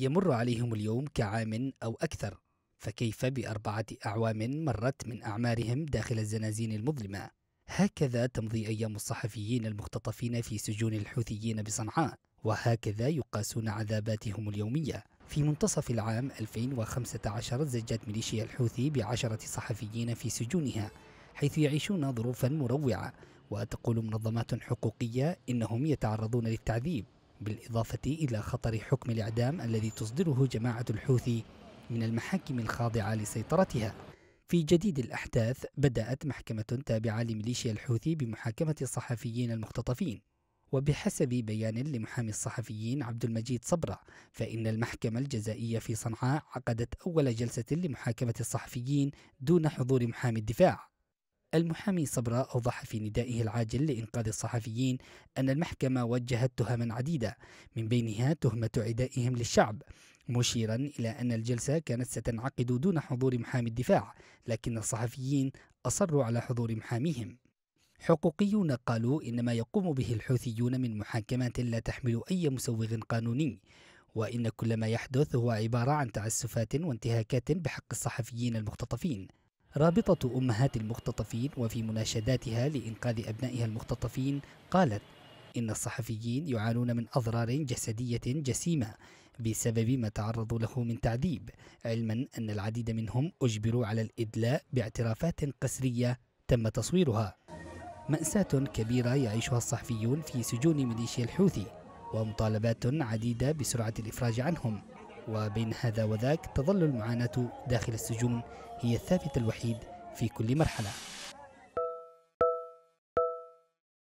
يمر عليهم اليوم كعام أو أكثر فكيف بأربعة أعوام مرت من أعمارهم داخل الزنازين المظلمة هكذا تمضي أيام الصحفيين المختطفين في سجون الحوثيين بصنعاء وهكذا يقاسون عذاباتهم اليومية في منتصف العام 2015 زجت ميليشيا الحوثي بعشرة صحفيين في سجونها حيث يعيشون ظروفا مروعة وتقول منظمات حقوقية إنهم يتعرضون للتعذيب بالإضافة إلى خطر حكم الإعدام الذي تصدره جماعة الحوثي من المحاكم الخاضعة لسيطرتها في جديد الأحداث بدأت محكمة تابعة لميليشيا الحوثي بمحاكمة الصحفيين المختطفين وبحسب بيان لمحامي الصحفيين عبد المجيد صبرة فإن المحكمة الجزائية في صنعاء عقدت أول جلسة لمحاكمة الصحفيين دون حضور محامي الدفاع المحامي صبرا أوضح في ندائه العاجل لإنقاذ الصحفيين أن المحكمة وجهت تهما عديدة من بينها تهمة عدائهم للشعب مشيرا إلى أن الجلسة كانت ستنعقد دون حضور محامي الدفاع لكن الصحفيين أصروا على حضور محاميهم حقوقيون قالوا إن ما يقوم به الحوثيون من محاكمات لا تحمل أي مسوغ قانوني وإن كل ما يحدث هو عبارة عن تعسفات وانتهاكات بحق الصحفيين المختطفين رابطة أمهات المختطفين وفي مناشداتها لإنقاذ أبنائها المختطفين قالت إن الصحفيين يعانون من أضرار جسدية جسيمة بسبب ما تعرضوا له من تعذيب علما أن العديد منهم أجبروا على الإدلاء باعترافات قسرية تم تصويرها مأساة كبيرة يعيشها الصحفيون في سجون ميليشيا الحوثي ومطالبات عديدة بسرعة الإفراج عنهم وبين هذا وذاك تظل المعاناة داخل السجون هي الثابت الوحيد في كل مرحلة